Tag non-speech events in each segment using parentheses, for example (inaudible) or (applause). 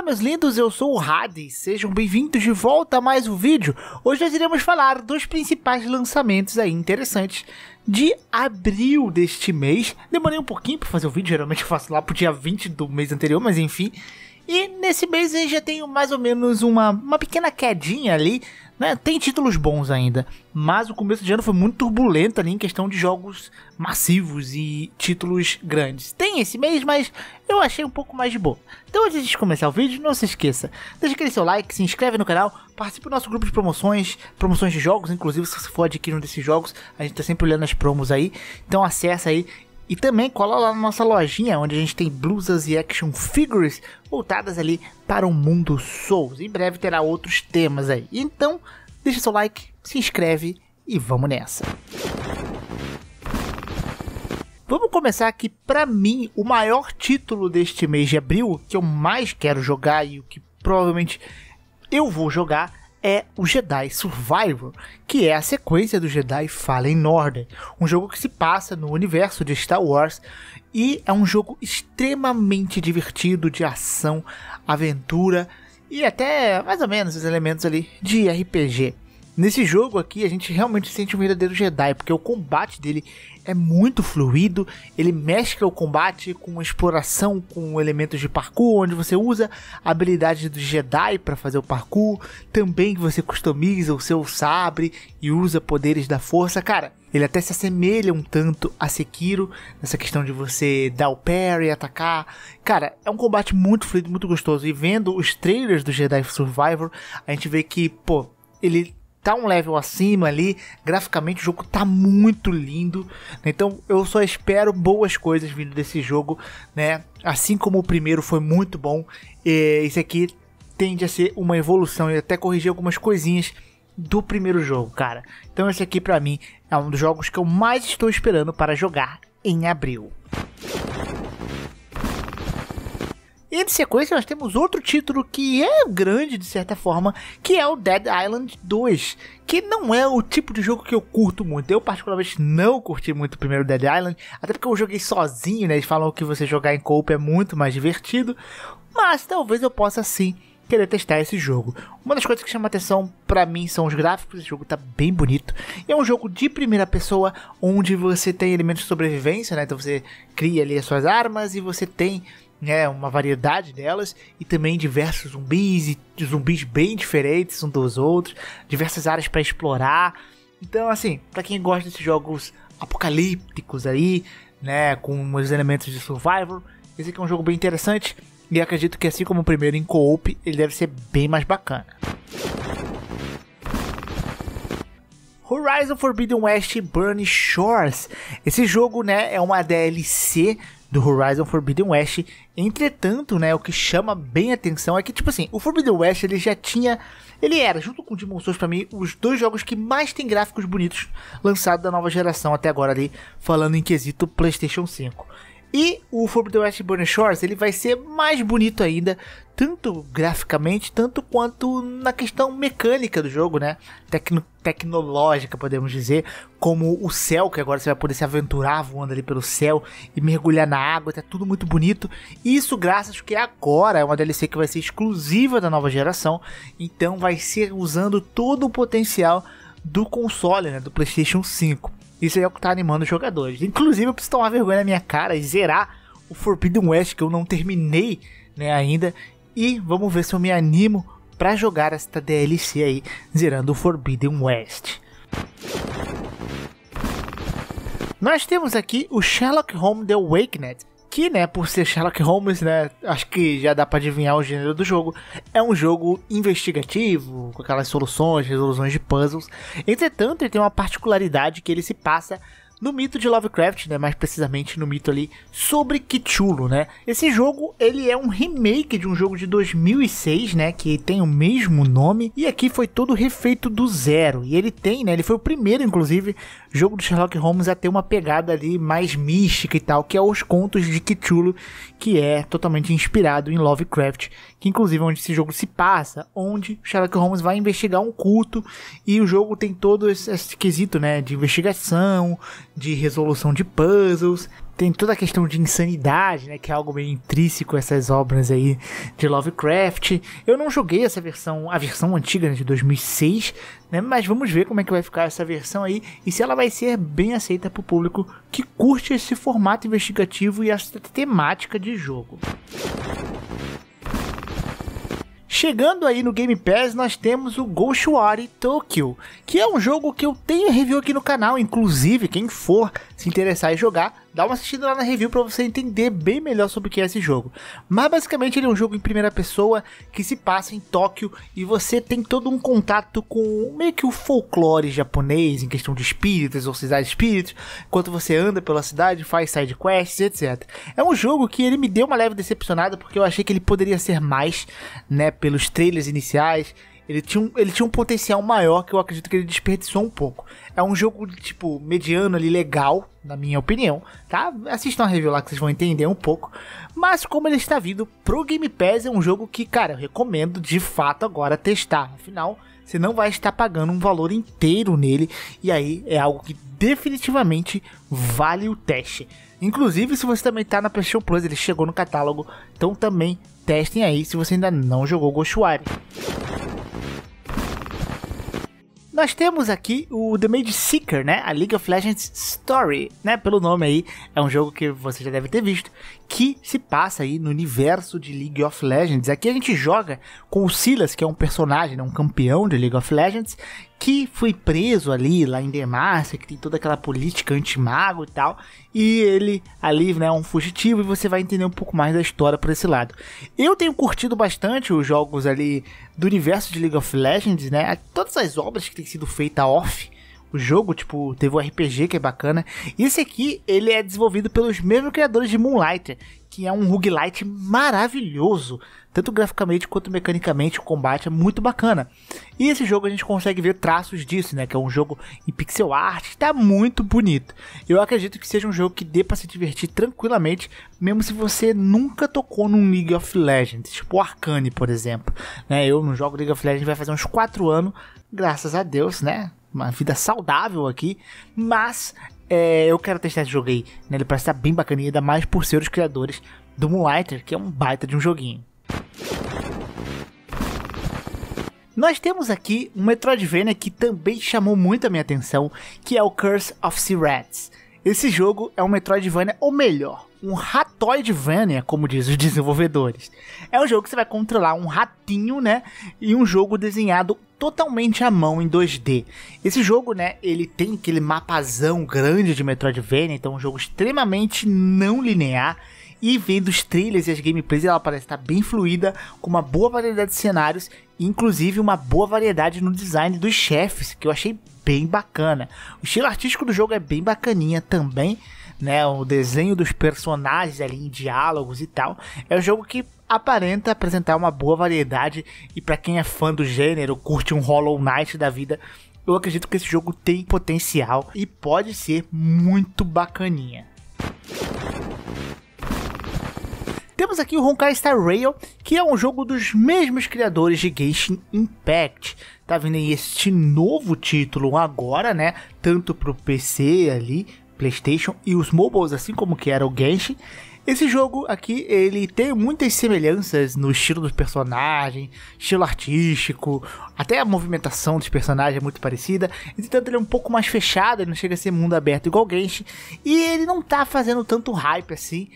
Fala meus lindos, eu sou o Hades, sejam bem-vindos de volta a mais um vídeo. Hoje nós iremos falar dos principais lançamentos aí interessantes de abril deste mês. Demorei um pouquinho para fazer o vídeo, geralmente eu faço lá pro dia 20 do mês anterior, mas enfim. E nesse mês eu já tenho mais ou menos uma, uma pequena quedinha ali né? Tem títulos bons ainda, mas o começo de ano foi muito turbulento ali em questão de jogos massivos e títulos grandes. Tem esse mês, mas eu achei um pouco mais de boa. Então antes de começar o vídeo, não se esqueça, deixa aquele seu like, se inscreve no canal, participe do nosso grupo de promoções, promoções de jogos, inclusive se você for adquirir um desses jogos, a gente tá sempre olhando as promos aí. Então acessa aí e também cola lá na nossa lojinha, onde a gente tem blusas e action figures voltadas ali para o mundo Souls. Em breve terá outros temas aí. Então, deixa seu like, se inscreve e vamos nessa. Vamos começar aqui, para mim, o maior título deste mês de abril, que eu mais quero jogar e o que provavelmente eu vou jogar, é o Jedi Survivor, que é a sequência do Jedi Fallen Order, um jogo que se passa no universo de Star Wars e é um jogo extremamente divertido de ação, aventura e até mais ou menos os elementos ali de RPG. Nesse jogo aqui a gente realmente sente um verdadeiro Jedi, porque o combate dele é muito fluido, ele mescla o combate com exploração, com elementos de parkour, onde você usa a habilidade do Jedi para fazer o parkour, também que você customiza o seu sabre e usa poderes da força. Cara, ele até se assemelha um tanto a Sekiro, nessa questão de você dar o parry, atacar. Cara, é um combate muito fluido, muito gostoso. E vendo os trailers do Jedi Survivor, a gente vê que, pô, ele tá um level acima ali. Graficamente o jogo tá muito lindo. Né? Então eu só espero boas coisas vindo desse jogo, né? Assim como o primeiro foi muito bom, esse aqui tende a ser uma evolução e até corrigir algumas coisinhas do primeiro jogo, cara. Então esse aqui para mim é um dos jogos que eu mais estou esperando para jogar em abril. E em sequência nós temos outro título que é grande de certa forma, que é o Dead Island 2, que não é o tipo de jogo que eu curto muito. Eu particularmente não curti muito o primeiro Dead Island, até porque eu joguei sozinho, né? Eles falam que você jogar em co-op é muito mais divertido, mas talvez eu possa sim querer testar esse jogo. Uma das coisas que chama atenção para mim são os gráficos, esse jogo tá bem bonito. é um jogo de primeira pessoa onde você tem elementos de sobrevivência, né? Então você cria ali as suas armas e você tem né, uma variedade delas e também diversos zumbis e zumbis bem diferentes uns dos outros, diversas áreas para explorar. Então, assim, para quem gosta desses jogos apocalípticos aí, né, com os elementos de survival, esse aqui é um jogo bem interessante e acredito que assim como o primeiro em co-op, ele deve ser bem mais bacana. Horizon Forbidden West Burning Shores. Esse jogo, né, é uma DLC do Horizon Forbidden West. Entretanto, né, o que chama bem atenção é que, tipo assim, o Forbidden West ele já tinha. Ele era, junto com o Demon Souls, para mim, os dois jogos que mais tem gráficos bonitos lançados da nova geração até agora ali, falando em quesito PlayStation 5. E o Forbidden West Burning Shores ele vai ser mais bonito ainda, tanto graficamente, tanto quanto na questão mecânica do jogo, né? Tecno tecnológica, podemos dizer, como o céu, que agora você vai poder se aventurar voando ali pelo céu e mergulhar na água, tá tudo muito bonito. isso graças que agora é uma DLC que vai ser exclusiva da nova geração, então vai ser usando todo o potencial do console, né, do PlayStation 5. Isso aí é o que tá animando os jogadores. Inclusive, eu preciso tomar vergonha na minha cara e zerar o Forbidden West, que eu não terminei né, ainda. E vamos ver se eu me animo para jogar esta DLC aí, zerando o Forbidden West. Nós temos aqui o Sherlock Holmes The Awakened, que, né, por ser Sherlock Holmes, né, acho que já dá para adivinhar o gênero do jogo. É um jogo investigativo, com aquelas soluções, resoluções de puzzles. Entretanto, ele tem uma particularidade que ele se passa no mito de Lovecraft, né, mais precisamente no mito ali sobre Cthulhu, né? Esse jogo, ele é um remake de um jogo de 2006, né, que tem o mesmo nome e aqui foi todo refeito do zero. E ele tem, né, ele foi o primeiro inclusive jogo do Sherlock Holmes a ter uma pegada ali mais mística e tal, que é os contos de Cthulhu, que é totalmente inspirado em Lovecraft, que inclusive é onde esse jogo se passa, onde Sherlock Holmes vai investigar um culto e o jogo tem todo esse, esse quesito, né, de investigação, de resolução de puzzles. Tem toda a questão de insanidade, né? Que é algo meio intrínseco essas obras aí de Lovecraft. Eu não joguei essa versão, a versão antiga né, de 2006, né? Mas vamos ver como é que vai ficar essa versão aí e se ela vai ser bem aceita para o público que curte esse formato investigativo e essa temática de jogo. Chegando aí no Game Pass, nós temos o Ghostwire Tokyo, que é um jogo que eu tenho review aqui no canal, inclusive quem for se interessar em jogar, dá uma assistida lá na review para você entender bem melhor sobre o que é esse jogo. Mas basicamente ele é um jogo em primeira pessoa que se passa em Tóquio e você tem todo um contato com meio que o folclore japonês em questão de espíritos, cidades espíritos, enquanto você anda pela cidade, faz side quests, etc. É um jogo que ele me deu uma leve decepcionada porque eu achei que ele poderia ser mais, né, pelos trailers iniciais, ele tinha, um, ele tinha um potencial maior que eu acredito que ele desperdiçou um pouco. É um jogo, tipo, mediano ali, legal, na minha opinião, tá? Assistam a review lá que vocês vão entender um pouco. Mas como ele está vindo pro Game Pass, é um jogo que, cara, eu recomendo de fato agora testar. Afinal, você não vai estar pagando um valor inteiro nele, e aí é algo que definitivamente vale o teste. Inclusive, se você também está na PlayStation Plus, ele chegou no catálogo, então também testem aí se você ainda não jogou Ghostwire. Nós temos aqui o The Mage Seeker, né? A League of Legends Story, né? Pelo nome aí, é um jogo que você já deve ter visto, que se passa aí no universo de League of Legends. Aqui a gente joga com o Silas, que é um personagem, né? um campeão de League of Legends, que foi preso ali lá em Demacia, que tem toda aquela política anti-mago e tal. E ele ali, né, é um fugitivo e você vai entender um pouco mais da história por esse lado. Eu tenho curtido bastante os jogos ali do universo de League of Legends, né? Todas as obras que têm sido feitas off o jogo, tipo, teve o um RPG que é bacana. E esse aqui, ele é desenvolvido pelos mesmos criadores de Moonlighter, que é um roguelite maravilhoso, tanto graficamente quanto mecanicamente, o combate é muito bacana. E esse jogo a gente consegue ver traços disso, né, que é um jogo em pixel art, tá muito bonito. Eu acredito que seja um jogo que dê para se divertir tranquilamente, mesmo se você nunca tocou num League of Legends, tipo Arcane, por exemplo, né? Eu não jogo League of Legends vai fazer uns 4 anos, graças a Deus, né? uma vida saudável aqui, mas é, eu quero testar esse jogo aí. Né? Ele parece estar bem bacaninha, ainda mais por ser os criadores do Moonlighter, que é um baita de um joguinho. Nós temos aqui um Metroidvania que também chamou muito a minha atenção, que é o Curse of Sea Rats. Esse jogo é um Metroidvania, ou melhor, um Vania, como dizem os (laughs) desenvolvedores. É um jogo que você vai controlar um ratinho, né? E um jogo desenhado totalmente à mão em 2D. Esse jogo, né, ele tem aquele mapazão grande de Metroidvania, então é um jogo extremamente não linear. E vendo os trailers e as gameplays, ela parece estar bem fluida, com uma boa variedade de cenários, inclusive uma boa variedade no design dos chefes, que eu achei bem bacana. O estilo artístico do jogo é bem bacaninha também né, o desenho dos personagens ali em diálogos e tal. É um jogo que aparenta apresentar uma boa variedade e para quem é fã do gênero, curte um Hollow Knight da vida, eu acredito que esse jogo tem potencial e pode ser muito bacaninha. Temos aqui o Honkai Star Rail, que é um jogo dos mesmos criadores de Genshin Impact. Tá vindo aí este novo título agora, né? Tanto pro PC ali, PlayStation e os mobiles, assim como que era o Genshin. Esse jogo aqui, ele tem muitas semelhanças no estilo dos personagens, estilo artístico, até a movimentação dos personagens é muito parecida. Entretanto, ele é um pouco mais fechado, ele não chega a ser mundo aberto igual o Genshin. E ele não tá fazendo tanto hype assim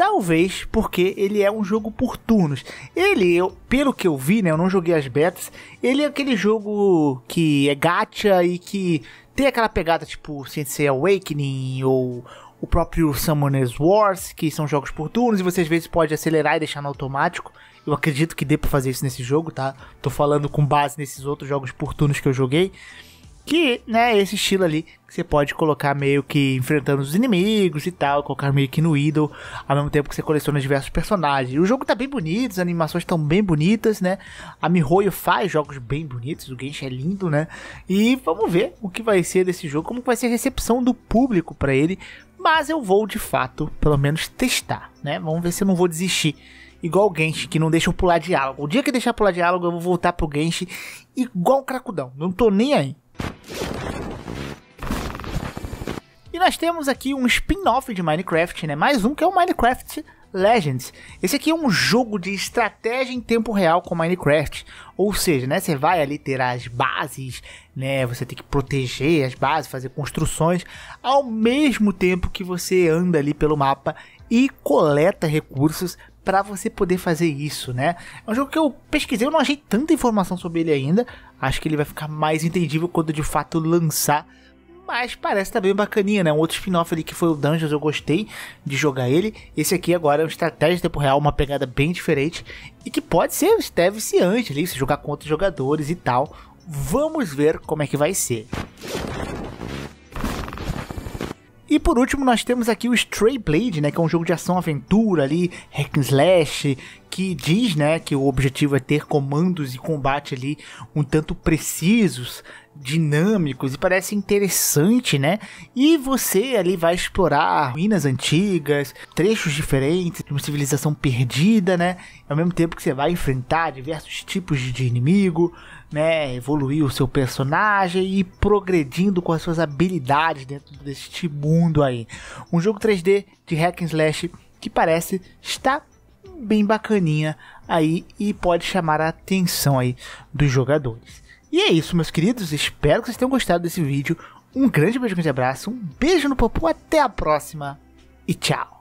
Talvez porque ele é um jogo por turnos. Ele, eu, pelo que eu vi, né, eu não joguei as betas, ele é aquele jogo que é gacha e que tem aquela pegada tipo Sensei Awakening ou o próprio Summoner's Wars, que são jogos por turnos e você às vezes pode acelerar e deixar no automático. Eu acredito que dê para fazer isso nesse jogo, tá? Tô falando com base nesses outros jogos por turnos que eu joguei. Que, né, esse estilo ali você pode colocar meio que enfrentando os inimigos e tal, colocar meio que no idol, ao mesmo tempo que você coleciona diversos personagens. O jogo tá bem bonito, as animações estão bem bonitas, né? A MiHoYo faz jogos bem bonitos, o Genshin é lindo, né? E vamos ver o que vai ser desse jogo, como vai ser a recepção do público para ele, mas eu vou de fato, pelo menos testar, né? Vamos ver se eu não vou desistir igual o Genshin, que não deixa eu pular diálogo. O dia que deixar pular diálogo, eu vou voltar pro Genshin igual um cracudão. Não tô nem aí. E nós temos aqui um spin-off de Minecraft, né? Mais um que é o Minecraft Legends. Esse aqui é um jogo de estratégia em tempo real com Minecraft. Ou seja, né, você vai ali ter as bases, né, você tem que proteger as bases, fazer construções, ao mesmo tempo que você anda ali pelo mapa e coleta recursos para você poder fazer isso, né? É um jogo que eu pesquisei, eu não achei tanta informação sobre ele ainda. Acho que ele vai ficar mais entendível quando de fato lançar mas parece tá bacaninha, né? Um outro spin-off ali que foi o Dungeons, eu gostei de jogar ele. Esse aqui agora é uma estratégia de tempo real, uma pegada bem diferente. E que pode ser até viciante ali, se jogar com outros jogadores e tal. Vamos ver como é que vai ser. E por último, nós temos aqui o Stray Blade, né, que é um jogo de ação-aventura ali, hack and slash, que diz, né, que o objetivo é ter comandos e combate ali um tanto precisos, dinâmicos e parece interessante, né? E você ali vai explorar ruínas antigas, trechos diferentes de uma civilização perdida, né? Ao mesmo tempo que você vai enfrentar diversos tipos de inimigo, né, evoluir o seu personagem e ir progredindo com as suas habilidades dentro deste mundo aí. Um jogo 3D de hack and slash que parece estar bem bacaninha aí e pode chamar a atenção aí dos jogadores. E é isso, meus queridos. Espero que vocês tenham gostado desse vídeo. Um grande beijo, grande abraço, um beijo no popô, até a próxima e tchau!